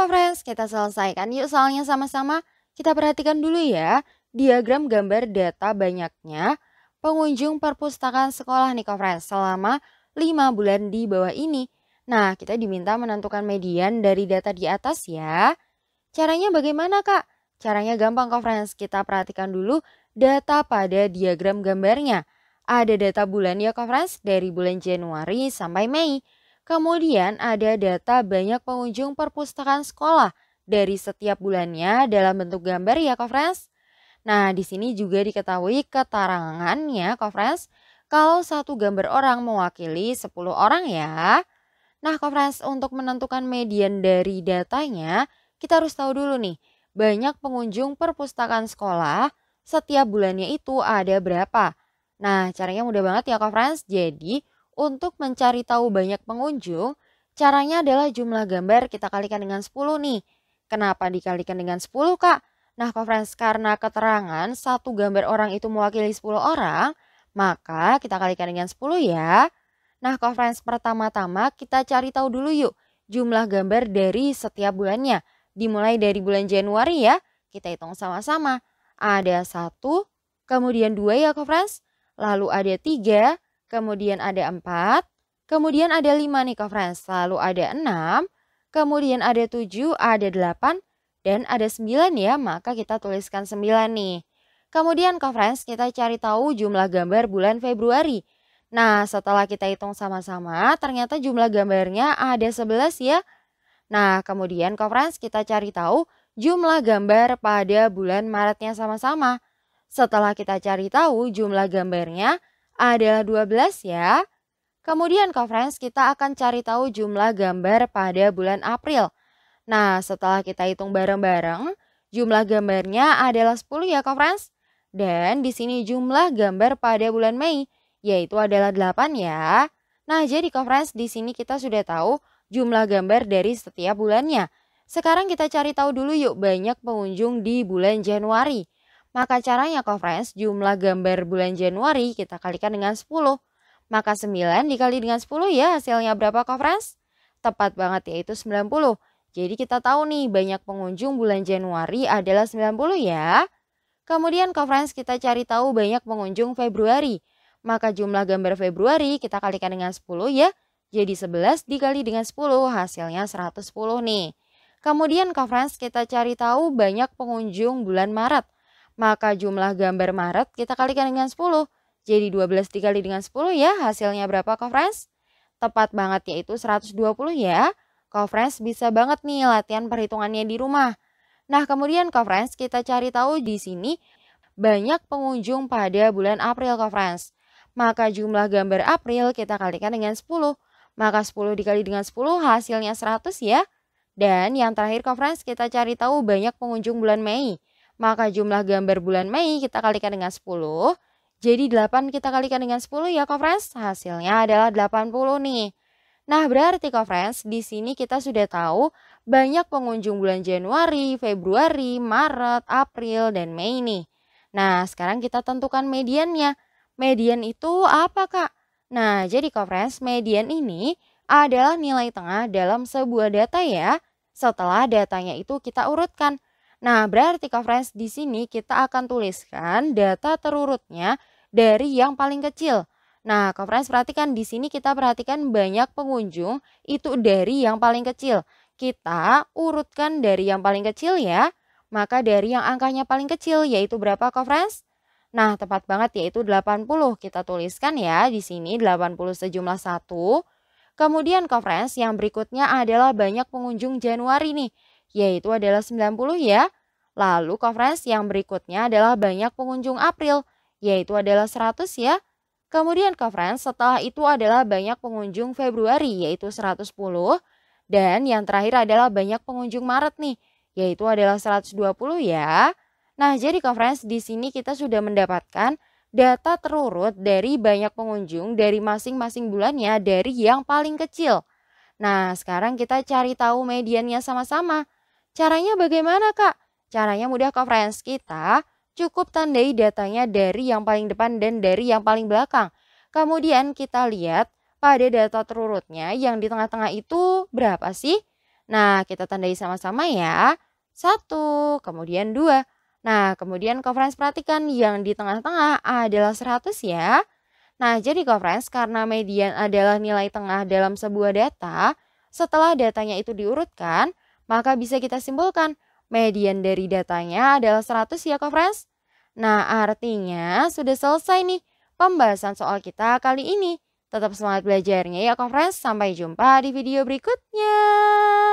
kok friends, kita selesaikan yuk soalnya sama-sama. Kita perhatikan dulu ya, diagram gambar data banyaknya pengunjung perpustakaan sekolah nih friends selama 5 bulan di bawah ini. Nah, kita diminta menentukan median dari data di atas ya. Caranya bagaimana kak? Caranya gampang kok friends, kita perhatikan dulu data pada diagram gambarnya. Ada data bulan ya kok friends, dari bulan Januari sampai Mei. Kemudian ada data banyak pengunjung perpustakaan sekolah dari setiap bulannya dalam bentuk gambar ya conference. Nah, di sini juga diketahui keterangannya conference kalau satu gambar orang mewakili 10 orang ya. Nah, conference untuk menentukan median dari datanya, kita harus tahu dulu nih, banyak pengunjung perpustakaan sekolah setiap bulannya itu ada berapa. Nah, caranya mudah banget ya conference. Jadi, untuk mencari tahu banyak pengunjung, caranya adalah jumlah gambar kita kalikan dengan 10 nih. Kenapa dikalikan dengan 10 kak? Nah, conference karena keterangan satu gambar orang itu mewakili 10 orang, maka kita kalikan dengan 10 ya. Nah, conference pertama-tama kita cari tahu dulu yuk jumlah gambar dari setiap bulannya. Dimulai dari bulan Januari ya, kita hitung sama-sama. Ada satu, kemudian dua ya conference, lalu ada tiga, kemudian ada 4, kemudian ada 5 nih ke friends, lalu ada 6, kemudian ada 7, ada 8, dan ada 9 ya, maka kita tuliskan 9 nih. Kemudian ke friends, kita cari tahu jumlah gambar bulan Februari. Nah, setelah kita hitung sama-sama, ternyata jumlah gambarnya ada 11 ya. Nah, kemudian ke friends, kita cari tahu jumlah gambar pada bulan Maretnya sama-sama. Setelah kita cari tahu jumlah gambarnya, adalah 12 ya. Kemudian kak friends, kita akan cari tahu jumlah gambar pada bulan April. Nah, setelah kita hitung bareng-bareng, jumlah gambarnya adalah 10 ya kak friends. Dan di sini jumlah gambar pada bulan Mei, yaitu adalah 8 ya. Nah, jadi kak friends, di sini kita sudah tahu jumlah gambar dari setiap bulannya. Sekarang kita cari tahu dulu yuk banyak pengunjung di bulan Januari. Maka caranya kok friends, jumlah gambar bulan Januari kita kalikan dengan 10. Maka 9 dikali dengan 10 ya hasilnya berapa kok friends? Tepat banget yaitu 90. Jadi kita tahu nih banyak pengunjung bulan Januari adalah 90 ya. Kemudian kok friends kita cari tahu banyak pengunjung Februari. Maka jumlah gambar Februari kita kalikan dengan 10 ya. Jadi 11 dikali dengan 10 hasilnya 110 nih. Kemudian kok friends kita cari tahu banyak pengunjung bulan Maret. Maka jumlah gambar Maret kita kalikan dengan 10. Jadi 12 dikali dengan 10 ya hasilnya berapa kok friends? Tepat banget yaitu 120 ya. Kok friends bisa banget nih latihan perhitungannya di rumah. Nah kemudian kok friends kita cari tahu di sini banyak pengunjung pada bulan April kok friends. Maka jumlah gambar April kita kalikan dengan 10. Maka 10 dikali dengan 10 hasilnya 100 ya. Dan yang terakhir kok friends kita cari tahu banyak pengunjung bulan Mei. Maka jumlah gambar bulan Mei kita kalikan dengan 10. Jadi 8 kita kalikan dengan 10 ya, Kofrens. Hasilnya adalah 80 nih. Nah, berarti Kofrens, di sini kita sudah tahu banyak pengunjung bulan Januari, Februari, Maret, April, dan Mei nih. Nah, sekarang kita tentukan mediannya. Median itu apa, Kak? Nah, jadi Kofrens, median ini adalah nilai tengah dalam sebuah data ya. Setelah datanya itu kita urutkan. Nah, berarti Kak di sini kita akan tuliskan data terurutnya dari yang paling kecil. Nah, Kak Friends perhatikan di sini kita perhatikan banyak pengunjung itu dari yang paling kecil. Kita urutkan dari yang paling kecil ya. Maka dari yang angkanya paling kecil yaitu berapa Kak Nah, tepat banget yaitu 80. Kita tuliskan ya di sini 80 sejumlah satu Kemudian conference yang berikutnya adalah banyak pengunjung Januari nih yaitu adalah 90 ya. Lalu conference yang berikutnya adalah banyak pengunjung April, yaitu adalah 100 ya. Kemudian conference setelah itu adalah banyak pengunjung Februari, yaitu 110. Dan yang terakhir adalah banyak pengunjung Maret nih, yaitu adalah 120 ya. Nah, jadi conference di sini kita sudah mendapatkan data terurut dari banyak pengunjung dari masing-masing bulannya dari yang paling kecil. Nah, sekarang kita cari tahu mediannya sama-sama. Caranya bagaimana kak? Caranya mudah kok friends kita cukup tandai datanya dari yang paling depan dan dari yang paling belakang. Kemudian kita lihat pada data terurutnya yang di tengah-tengah itu berapa sih? Nah kita tandai sama-sama ya. Satu, kemudian dua. Nah kemudian conference perhatikan yang di tengah-tengah adalah 100 ya. Nah, jadi conference karena median adalah nilai tengah dalam sebuah data, setelah datanya itu diurutkan, maka bisa kita simpulkan, median dari datanya adalah 100 ya friends. Nah, artinya sudah selesai nih pembahasan soal kita kali ini. Tetap semangat belajarnya ya friends. Sampai jumpa di video berikutnya.